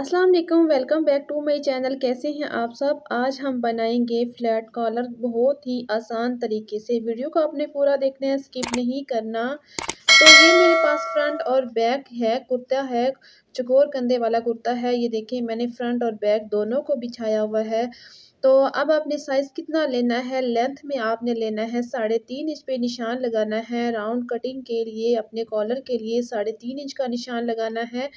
अस्सलाम वालेकुम welcome back to my channel कैसे हैं आप सब आज हम बनाएंगे फ्लैट कॉलर बहुत ही आसान तरीके से वीडियो को आपने पूरा देखना है स्किप नहीं करना तो ये मेरे पास फ्रंट और बैक है कुर्ता है चकोर कंधे वाला कुर्ता है ये देखिए मैंने फ्रंट और बैक दोनों को बिछाया हुआ है तो अब आपने साइज़ कितना लेना है लेंथ में आपने लेना है साढ़े तीन इंच पे निशान लगाना है राउंड कटिंग के लिए अपने कॉलर के लिए साढ़े तीन इंच का निशान लगाना है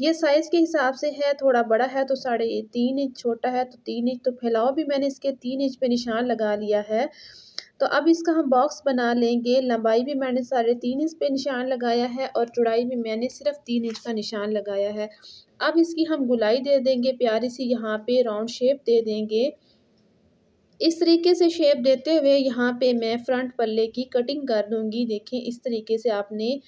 ये साइज़ के हिसाब से है थोड़ा बड़ा है तो साढ़े तीन इंच छोटा है तो तीन इंच तो फैलाओ भी मैंने इसके तीन इंच पे निशान लगा लिया है तो अब इसका हम बॉक्स बना लेंगे लंबाई भी मैंने साढ़े तीन इंच पे निशान लगाया है और चौड़ाई भी मैंने सिर्फ तीन इंच का निशान लगाया है अब इसकी हम गुलाई दे देंगे प्यारी सी यहाँ पे राउंड शेप दे देंगे इस तरीके से शेप देते हुए यहाँ पे मैं फ्रंट पल्ले की कटिंग कर दूंगी देखें इस तरीके से आपने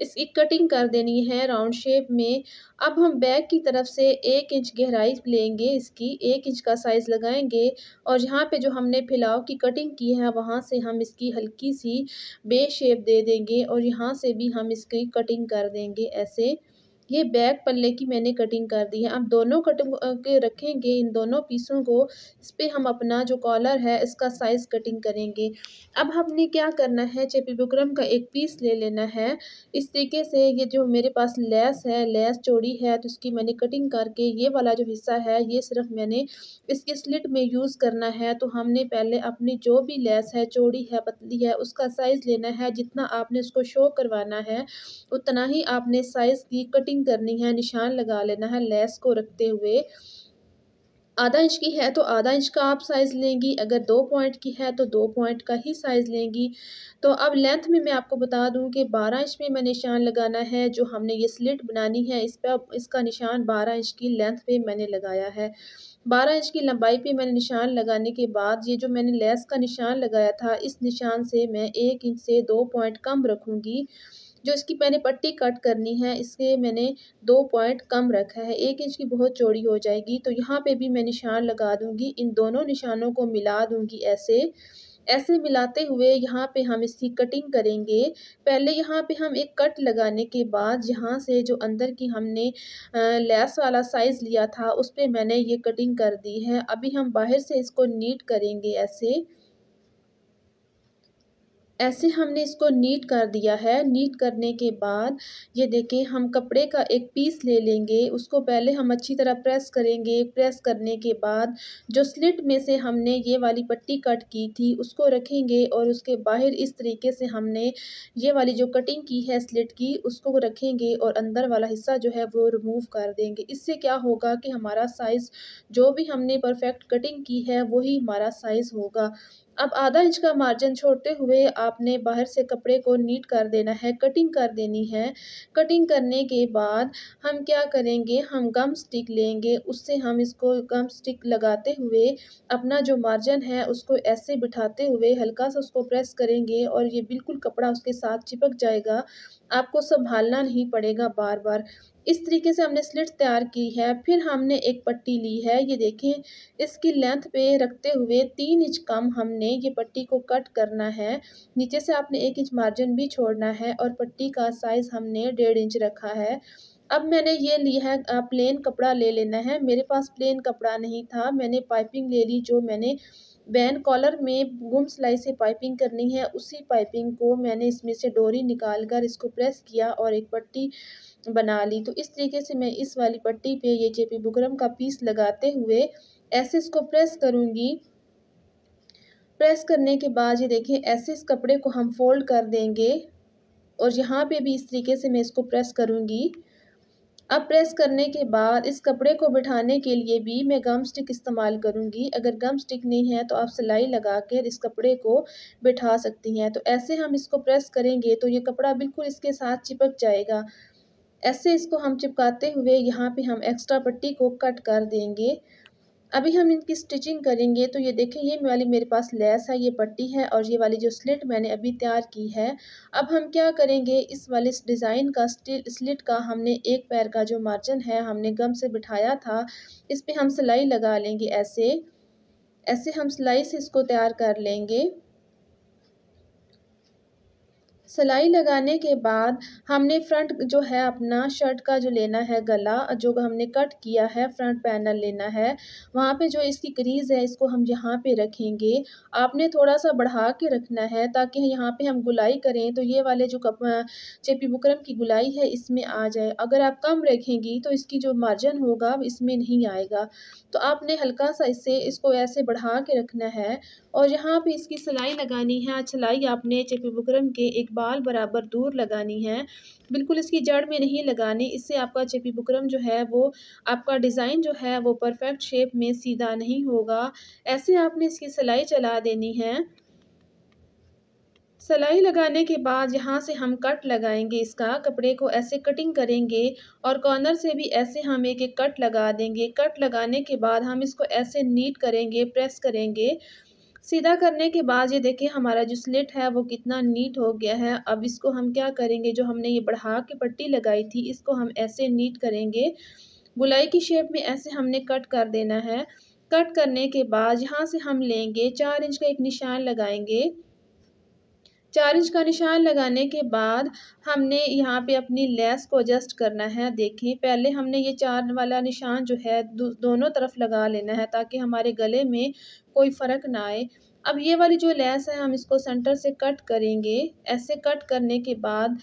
इसकी कटिंग कर देनी है राउंड शेप में अब हम बैक की तरफ से एक इंच गहराई लेंगे इसकी एक इंच का साइज़ लगाएंगे और यहाँ पे जो हमने फिलाव की कटिंग की है वहाँ से हम इसकी हल्की सी बे शेप दे देंगे और यहाँ से भी हम इसकी कटिंग कर देंगे ऐसे ये बैक पल्ले की मैंने कटिंग कर दी है अब दोनों कटिंग के रखेंगे इन दोनों पीसों को इस पर हम अपना जो कॉलर है इसका साइज़ कटिंग करेंगे अब हमने क्या करना है चेपी बुकरम का एक पीस ले लेना है इस तरीके से ये जो मेरे पास लेस है लेस चौड़ी है तो उसकी मैंने कटिंग करके ये वाला जो हिस्सा है ये सिर्फ मैंने इसके स्लिट में यूज़ करना है तो हमने पहले अपनी जो भी लेस है चौड़ी है पतली है उसका साइज़ लेना है जितना आपने उसको शो करवाना है उतना ही आपने साइज़ की कटिंग कटिंग करनी है निशान लगा लेना है लेस को रखते हुए आधा इंच की है तो आधा इंच का आप साइज़ लेंगी अगर दो पॉइंट की है तो दो पॉइंट का ही साइज़ लेंगी तो अब लेंथ में मैं आपको बता दूं कि बारह इंच में मैं निशान लगाना है जो हमने ये स्लिट बनानी है इस पर इसका निशान बारह इंच की लेंथ पे मैंने लगाया है बारह इंच की लंबाई पे मैंने निशान लगाने के बाद ये जो मैंने लेस का निशान लगाया था इस निशान से मैं एक इंच से दो पॉइंट कम रखूँगी जो इसकी मैंने पट्टी कट करनी है इसके मैंने दो पॉइंट कम रखा है एक इंच की बहुत चौड़ी हो जाएगी तो यहाँ पे भी मैं निशान लगा दूँगी इन दोनों निशानों को मिला दूँगी ऐसे ऐसे मिलाते हुए यहाँ पे हम इसकी कटिंग करेंगे पहले यहाँ पे हम एक कट लगाने के बाद यहाँ से जो अंदर की हमने लेस वाला साइज़ लिया था उस पर मैंने ये कटिंग कर दी है अभी हम बाहर से इसको नीट करेंगे ऐसे ऐसे हमने इसको नीट कर दिया है नीट करने के बाद ये देखें हम कपड़े का एक पीस ले लेंगे उसको पहले हम अच्छी तरह प्रेस करेंगे प्रेस करने के बाद जो स्लिट में से हमने ये वाली पट्टी कट की थी उसको रखेंगे और उसके बाहर इस तरीके से हमने ये वाली जो कटिंग की है स्लिट की उसको रखेंगे और अंदर वाला हिस्सा जो है वो रिमूव कर देंगे इससे क्या होगा कि हमारा साइज़ जो भी हमने परफेक्ट कटिंग की है वही हमारा साइज़ होगा अब आधा इंच का मार्जिन छोड़ते हुए आपने बाहर से कपड़े को नीट कर देना है कटिंग कर देनी है कटिंग करने के बाद हम क्या करेंगे हम गम स्टिक लेंगे उससे हम इसको गम स्टिक लगाते हुए अपना जो मार्जिन है उसको ऐसे बिठाते हुए हल्का सा उसको प्रेस करेंगे और ये बिल्कुल कपड़ा उसके साथ चिपक जाएगा आपको संभालना नहीं पड़ेगा बार बार इस तरीके से हमने स्लिट तैयार की है फिर हमने एक पट्टी ली है ये देखें इसकी लेंथ पे रखते हुए तीन इंच कम हमने ये पट्टी को कट करना है नीचे से आपने एक इंच मार्जिन भी छोड़ना है और पट्टी का साइज़ हमने डेढ़ इंच रखा है अब मैंने ये लिया है प्लेन कपड़ा ले लेना है मेरे पास प्लेन कपड़ा नहीं था मैंने पाइपिंग ले ली जो मैंने बैन कॉलर में गुम सिलाई से पाइपिंग करनी है उसी पाइपिंग को मैंने इसमें से डोरी निकाल कर इसको प्रेस किया और एक पट्टी बना ली तो इस तरीके से मैं इस वाली पट्टी पे ये जेपी बुकरम का पीस लगाते हुए ऐसे इसको प्रेस करूँगी प्रेस करने के बाद ये देखिए ऐसे इस कपड़े को हम फोल्ड कर देंगे और यहाँ पे भी इस तरीके से मैं इसको प्रेस करूँगी अब प्रेस करने के बाद इस कपड़े को बिठाने के लिए भी मैं गम स्टिक इस्तेमाल करूँगी अगर गम स्टिक नहीं है तो आप सिलाई लगा कर इस कपड़े को बिठा सकती हैं तो ऐसे हम इसको प्रेस करेंगे तो ये कपड़ा बिल्कुल इसके साथ चिपक जाएगा ऐसे इसको हम चिपकाते हुए यहाँ पे हम एक्स्ट्रा पट्टी को कट कर देंगे अभी हम इनकी स्टिचिंग करेंगे तो ये देखें ये वाली मेरे पास लेस है ये पट्टी है और ये वाली जो स्लिट मैंने अभी तैयार की है अब हम क्या करेंगे इस वाले डिज़ाइन का स्लिट का हमने एक पैर का जो मार्जिन है हमने गम से बिठाया था इस पर हम सिलाई लगा लेंगे ऐसे ऐसे हम सिलाई से इसको तैयार कर लेंगे सिलाई लगाने के बाद हमने फ्रंट जो है अपना शर्ट का जो लेना है गला जो हमने कट किया है फ्रंट पैनल लेना है वहाँ पे जो इसकी क्रीज़ है इसको हम यहाँ पे रखेंगे आपने थोड़ा सा बढ़ा के रखना है ताकि यहाँ पे हम गुलाई करें तो ये वाले जो कप चेपी बुकरम की गुलाई है इसमें आ जाए अगर आप कम रखेंगी तो इसकी जो मार्जन होगा इसमें नहीं आएगा तो आपने हल्का सा इससे इसको ऐसे बढ़ा के रखना है और यहाँ पे इसकी सिलाई लगानी है सिलाई आपने चपी बकरम के एक बाल बराबर दूर लगानी है बिल्कुल इसकी जड़ में नहीं लगानी इससे आपका चपी बुकरम जो है वो आपका डिज़ाइन जो है वो परफेक्ट शेप में सीधा नहीं होगा ऐसे आपने इसकी सिलाई चला देनी है सिलाई लगाने के बाद यहाँ से हम कट लगाएंगे इसका कपड़े को ऐसे कटिंग करेंगे और कॉर्नर से भी ऐसे हम एक एक कट लगा देंगे कट लगाने के बाद हम इसको ऐसे नीट करेंगे प्रेस करेंगे सीधा करने के बाद ये देखें हमारा जो स्लिट है वो कितना नीट हो गया है अब इसको हम क्या करेंगे जो हमने ये बढ़ा के पट्टी लगाई थी इसको हम ऐसे नीट करेंगे गुलाई की शेप में ऐसे हमने कट कर देना है कट करने के बाद यहाँ से हम लेंगे चार इंच का एक निशान लगाएंगे चार इंच का निशान लगाने के बाद हमने यहाँ पे अपनी लेस को एडजस्ट करना है देखें पहले हमने ये चार वाला निशान जो है दोनों तरफ लगा लेना है ताकि हमारे गले में कोई फ़र्क ना आए अब ये वाली जो लेस है हम इसको सेंटर से कट करेंगे ऐसे कट करने के बाद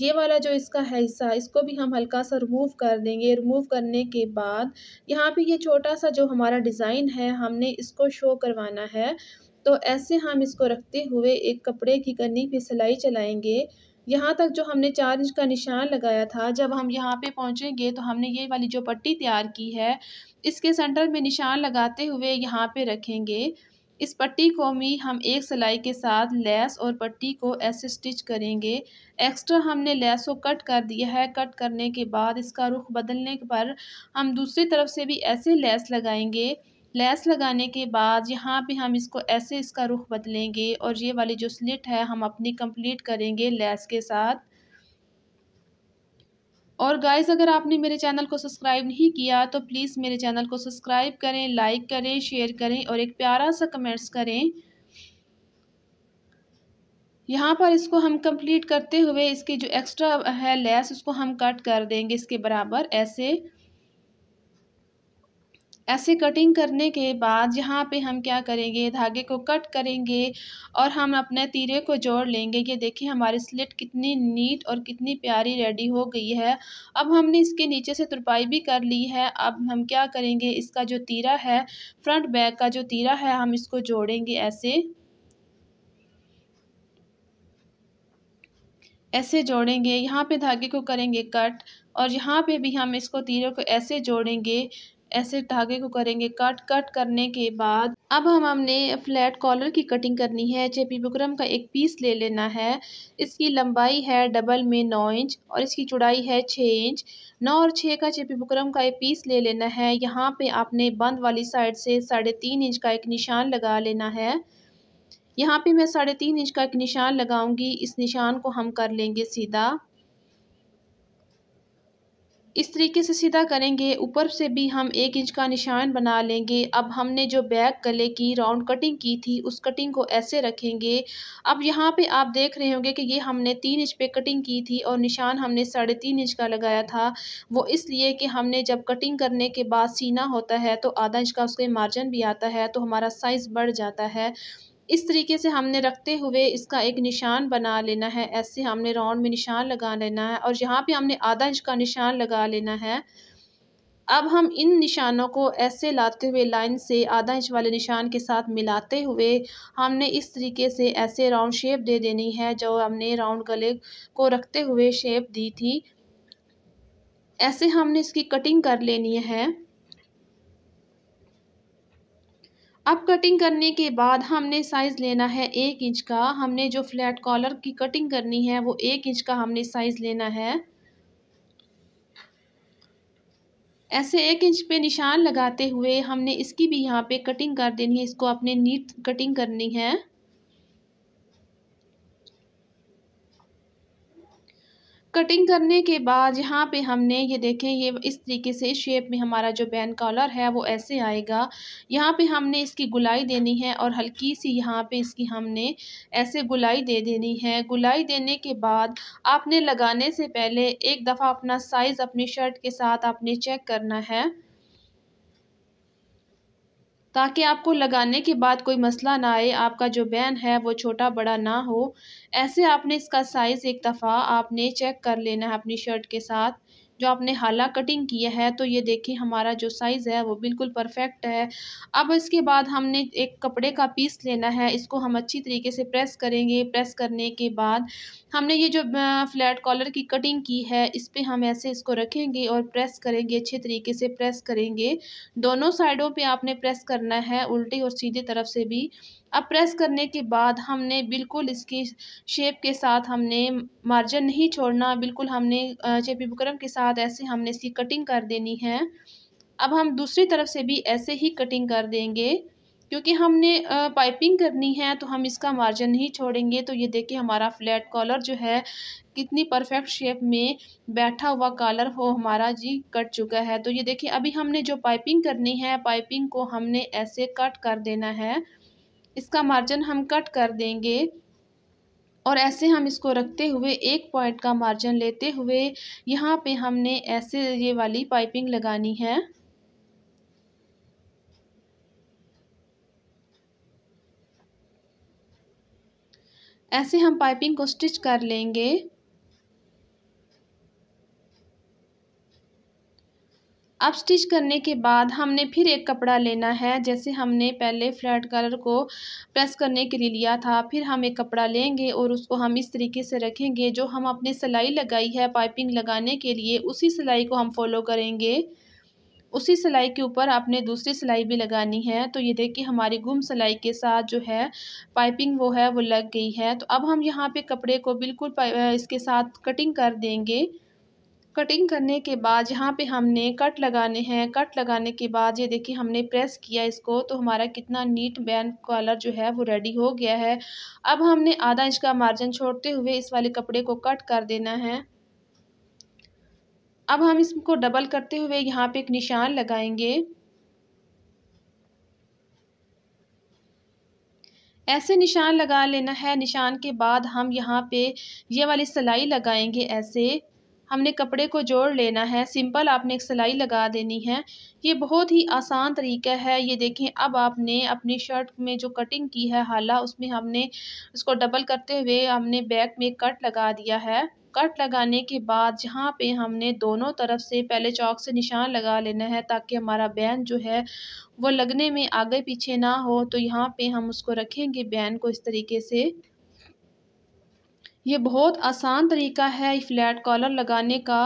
ये वाला जो इसका है हिस्सा इसको भी हम हल्का सा रिमूव कर देंगे रिमूव करने के बाद यहाँ पे ये छोटा सा जो हमारा डिज़ाइन है हमने इसको शो करवाना है तो ऐसे हम इसको रखते हुए एक कपड़े की कन्नी पे सिलाई चलाएंगे यहाँ तक जो हमने चार इंच का निशान लगाया था जब हम यहाँ पे पहुँचेंगे तो हमने ये वाली जो पट्टी तैयार की है इसके सेंटर में निशान लगाते हुए यहाँ पे रखेंगे इस पट्टी को भी हम एक सिलाई के साथ लेस और पट्टी को ऐसे स्टिच करेंगे एक्स्ट्रा हमने लेस को कट कर दिया है कट करने के बाद इसका रुख बदलने पर हम दूसरी तरफ से भी ऐसे लेस लगाएंगे लेस लगाने के बाद यहाँ पे हम इसको ऐसे इसका रुख बदलेंगे और ये वाली जो स्लिट है हम अपनी कंप्लीट करेंगे लेस के साथ और गाइस अगर आपने मेरे चैनल को सब्सक्राइब नहीं किया तो प्लीज़ मेरे चैनल को सब्सक्राइब करें लाइक करें शेयर करें और एक प्यारा सा कमेंट्स करें यहाँ पर इसको हम कंप्लीट करते हुए इसकी जो एक्स्ट्रा है लेस उसको हम कट कर देंगे इसके बराबर ऐसे ऐसे कटिंग करने के बाद यहाँ पे हम क्या करेंगे धागे को कट करेंगे और हम अपने तीरे को जोड़ लेंगे ये देखिए हमारी स्लिट कितनी नीट और कितनी प्यारी रेडी हो गई है अब हमने इसके नीचे से तुरपाई भी कर ली है अब हम क्या करेंगे इसका जो तीरा है फ्रंट बैक का जो तीरा है हम इसको जोड़ेंगे ऐसे ऐसे जोड़ेंगे यहाँ पे धागे को करेंगे कट और यहाँ पे भी हम इसको तीरों को ऐसे जोड़ेंगे ऐसे धागे को करेंगे कट कट करने के बाद अब हम हमने फ्लैट कॉलर की कटिंग करनी है चेपी बुकरम का एक पीस ले लेना है इसकी लंबाई है डबल में नौ इंच और इसकी चौड़ाई है छः इंच नौ और छः का चेपी बुकरम का एक पीस ले लेना है यहाँ पे आपने बंद वाली साइड से साढ़े तीन इंच का एक निशान लगा लेना है यहाँ पे मैं साढ़े तीन इंच का एक निशान लगाऊंगी इस निशान को हम कर लेंगे सीधा इस तरीके से सीधा करेंगे ऊपर से भी हम एक इंच का निशान बना लेंगे अब हमने जो बैक गले की राउंड कटिंग की थी उस कटिंग को ऐसे रखेंगे अब यहाँ पे आप देख रहे होंगे कि ये हमने तीन इंच पे कटिंग की थी और निशान हमने साढ़े तीन इंच का लगाया था वो इसलिए कि हमने जब कटिंग करने के बाद सीना होता है तो आधा इंच का उसके मार्जिन भी आता है तो हमारा साइज़ बढ़ जाता है इस तरीके से हमने रखते हुए इसका एक निशान बना लेना है ऐसे हमने राउंड में निशान लगा लेना है और यहाँ पे हमने आधा इंच का निशान लगा लेना है अब हम इन निशानों को ऐसे लाते हुए लाइन से आधा इंच वाले निशान के साथ मिलाते हुए हमने इस तरीके से ऐसे राउंड शेप दे देनी है जो हमने राउंड गले को रखते हुए शेप दी थी ऐसे हमने इसकी कटिंग कर लेनी है अब कटिंग करने के बाद हमने साइज़ लेना है एक इंच का हमने जो फ्लैट कॉलर की कटिंग करनी है वो एक इंच का हमने साइज़ लेना है ऐसे एक इंच पे निशान लगाते हुए हमने इसकी भी यहाँ पे कटिंग कर देनी है इसको अपने नीट कटिंग करनी है कटिंग करने के बाद यहाँ पे हमने ये देखें ये इस तरीके से शेप में हमारा जो बैन कॉलर है वो ऐसे आएगा यहाँ पे हमने इसकी गुलाई देनी है और हल्की सी यहाँ पे इसकी हमने ऐसे गुलाई दे देनी है गुलाई देने के बाद आपने लगाने से पहले एक दफ़ा अपना साइज़ अपनी शर्ट के साथ आपने चेक करना है ताकि आपको लगाने के बाद कोई मसला ना आए आपका जो बैन है वो छोटा बड़ा ना हो ऐसे आपने इसका साइज़ एक दफ़ा आपने चेक कर लेना है अपनी शर्ट के साथ जो आपने हाला कटिंग किया है तो ये देखिए हमारा जो साइज़ है वो बिल्कुल परफेक्ट है अब इसके बाद हमने एक कपड़े का पीस लेना है इसको हम अच्छी तरीके से प्रेस करेंगे प्रेस करने के बाद हमने ये जो फ्लैट कॉलर की कटिंग की है इस पर हम ऐसे इसको रखेंगे और प्रेस करेंगे अच्छे तरीके से प्रेस करेंगे दोनों साइडों पर आपने प्रेस करना है उल्टी और सीधे तरफ से भी अब प्रेस करने के बाद हमने बिल्कुल इसकी शेप के साथ हमने मार्जिन नहीं छोड़ना बिल्कुल हमने चेपी बुकरम के साथ ऐसे हमने इसकी कटिंग कर देनी है अब हम दूसरी तरफ से भी ऐसे ही कटिंग कर देंगे क्योंकि हमने पाइपिंग करनी है तो हम इसका मार्जिन नहीं छोड़ेंगे तो ये देखिए हमारा फ्लैट कॉलर जो है कितनी परफेक्ट शेप में बैठा हुआ कॉलर हो हमारा जी कट चुका है तो ये देखिए अभी हमने जो पाइपिंग करनी है पाइपिंग को हमने ऐसे कट कर देना है इसका मार्जिन हम कट कर देंगे और ऐसे हम इसको रखते हुए एक पॉइंट का मार्जिन लेते हुए यहाँ पे हमने ऐसे ये वाली पाइपिंग लगानी है ऐसे हम पाइपिंग को स्टिच कर लेंगे अब स्टिच करने के बाद हमने फिर एक कपड़ा लेना है जैसे हमने पहले फ्लैट कलर को प्रेस करने के लिए लिया था फिर हम एक कपड़ा लेंगे और उसको हम इस तरीके से रखेंगे जो हम अपने सिलाई लगाई है पाइपिंग लगाने के लिए उसी सिलाई को हम फॉलो करेंगे उसी सिलाई के ऊपर आपने दूसरी सिलाई भी लगानी है तो ये देखिए हमारी गुम सिलाई के साथ जो है पाइपिंग वो है वो लग गई है तो अब हम यहाँ पे कपड़े को बिल्कुल इसके साथ कटिंग कर देंगे कटिंग करने के बाद यहाँ पे हमने कट लगाने हैं कट लगाने के बाद ये देखिए हमने प्रेस किया इसको तो हमारा कितना नीट बैंड कॉलर जो है वो रेडी हो गया है अब हमने आधा इंच का मार्जिन छोड़ते हुए इस वाले कपड़े को कट कर देना है अब हम इसको डबल करते हुए यहाँ पे एक निशान लगाएंगे ऐसे निशान लगा लेना है निशान के बाद हम यहाँ पे ये वाली सिलाई लगाएंगे ऐसे हमने कपड़े को जोड़ लेना है सिंपल आपने एक सिलाई लगा देनी है ये बहुत ही आसान तरीका है ये देखें अब आपने अपनी शर्ट में जो कटिंग की है हाला उसमें हमने उसको डबल करते हुए हमने बैक में कट लगा दिया है कट लगाने के बाद जहाँ पे हमने दोनों तरफ से पहले चौक से निशान लगा लेना है ताकि हमारा बैन जो है वो लगने में आगे पीछे ना हो तो यहाँ पे हम उसको रखेंगे बैन को इस तरीके से ये बहुत आसान तरीका है फ्लैट कॉलर लगाने का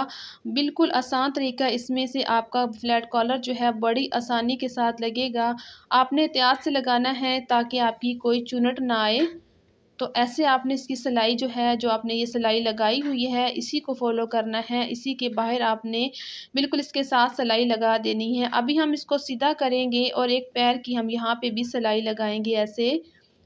बिल्कुल आसान तरीका इसमें से आपका फ्लैट कॉलर जो है बड़ी आसानी के साथ लगेगा आपने एहतियात से लगाना है ताकि आपकी कोई चुनट ना आए तो ऐसे आपने इसकी सिलाई जो है जो आपने ये सिलाई लगाई हुई है इसी को फॉलो करना है इसी के बाहर आपने बिल्कुल इसके साथ सिलाई लगा देनी है अभी हम इसको सीधा करेंगे और एक पैर की हम यहाँ पे भी सिलाई लगाएंगे ऐसे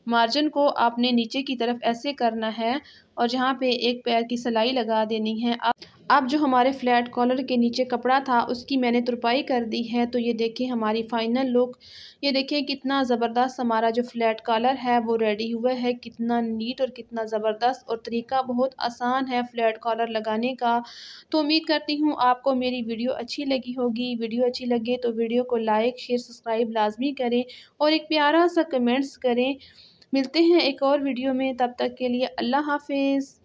मार्जिन को आपने नीचे की तरफ ऐसे करना है और जहाँ पे एक पैर की सिलाई लगा देनी है अब अब जो हमारे फ्लैट कॉलर के नीचे कपड़ा था उसकी मैंने तुरपाई कर दी है तो ये देखें हमारी फ़ाइनल लुक ये देखें कितना ज़बरदस्त हमारा जो फ्लैट कॉलर है वो रेडी हुआ है कितना नीट और कितना ज़बरदस्त और तरीका बहुत आसान है फ्लैट कॉलर लगाने का तो उम्मीद करती हूँ आपको मेरी वीडियो अच्छी लगी होगी वीडियो अच्छी लगे तो वीडियो को लाइक शेयर सब्सक्राइब लाजमी करें और एक प्यारा सा कमेंट्स करें मिलते हैं एक और वीडियो में तब तक के लिए अल्लाह हाफिज़